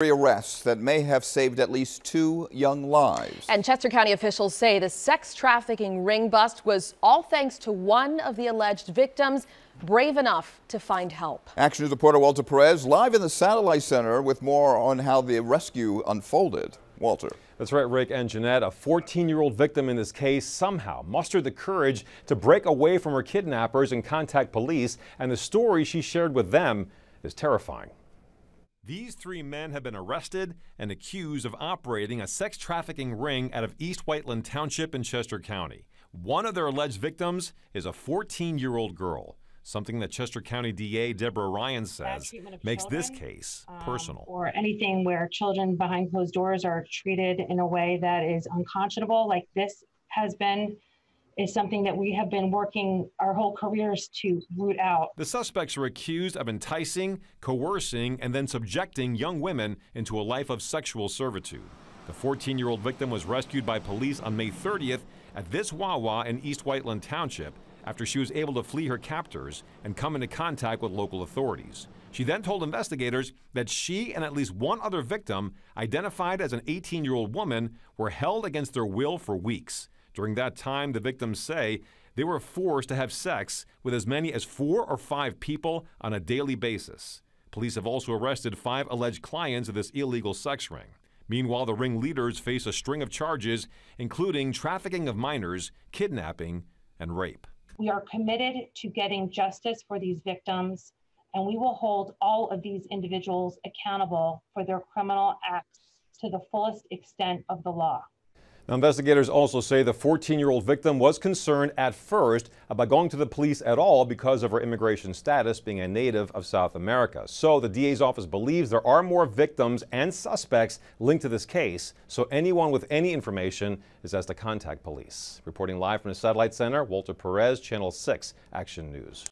arrests that may have saved at least two young lives. And Chester County officials say the sex trafficking ring bust was all thanks to one of the alleged victims brave enough to find help. Action News reporter Walter Perez live in the Satellite Center with more on how the rescue unfolded. Walter. That's right, Rick and Jeanette. A 14-year-old victim in this case somehow mustered the courage to break away from her kidnappers and contact police, and the story she shared with them is terrifying. These three men have been arrested and accused of operating a sex trafficking ring out of East Whiteland Township in Chester County. One of their alleged victims is a 14 year old girl, something that Chester County DA Deborah Ryan says makes this case um, personal. or anything where children behind closed doors are treated in a way that is unconscionable, like this has been is something that we have been working our whole careers to root out. The suspects were accused of enticing, coercing, and then subjecting young women into a life of sexual servitude. The 14 year old victim was rescued by police on May 30th at this Wawa in East Whiteland Township after she was able to flee her captors and come into contact with local authorities. She then told investigators that she and at least one other victim, identified as an 18 year old woman, were held against their will for weeks. During that time, the victims say they were forced to have sex with as many as four or five people on a daily basis. Police have also arrested five alleged clients of this illegal sex ring. Meanwhile, the ring leaders face a string of charges, including trafficking of minors, kidnapping, and rape. We are committed to getting justice for these victims, and we will hold all of these individuals accountable for their criminal acts to the fullest extent of the law. Now, investigators also say the 14 year old victim was concerned at first about going to the police at all because of her immigration status being a native of South America. So, the DA's office believes there are more victims and suspects linked to this case. So, anyone with any information is asked to contact police. Reporting live from the Satellite Center, Walter Perez, Channel 6 Action News.